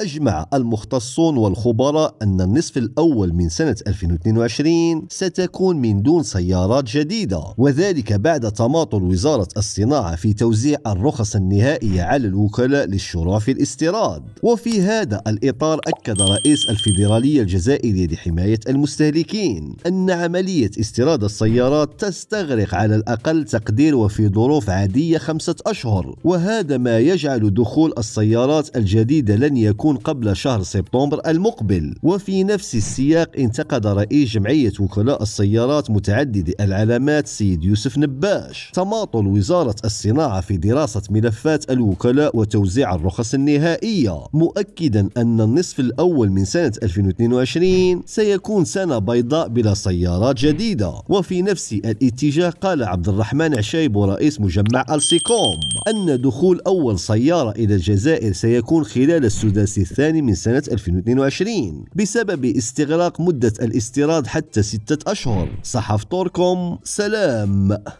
أجمع المختصون والخبراء أن النصف الأول من سنة 2022 ستكون من دون سيارات جديدة وذلك بعد تماطل وزارة الصناعة في توزيع الرخص النهائية على الوكلاء للشراء في الاستيراد وفي هذا الإطار أكد رئيس الفيدرالية الجزائرية لحماية المستهلكين أن عملية استيراد السيارات تستغرق على الأقل تقدير وفي ظروف عادية خمسة أشهر وهذا ما يجعل دخول السيارات الجديدة لن يكون تكون قبل شهر سبتمبر المقبل وفي نفس السياق انتقد رئيس جمعية وكلاء السيارات متعدد العلامات سيد يوسف نباش تماطل وزارة الصناعة في دراسة ملفات الوكلاء وتوزيع الرخص النهائية مؤكدا أن النصف الأول من سنة 2022 سيكون سنة بيضاء بلا سيارات جديدة وفي نفس الاتجاه قال عبد الرحمن عشايب رئيس مجمع ألسيكوم أن دخول أول سيارة إلى الجزائر سيكون خلال السداسية الثاني من سنة 2022 بسبب استغراق مدة الاستيراد حتى ستة أشهر صحف توركوم سلام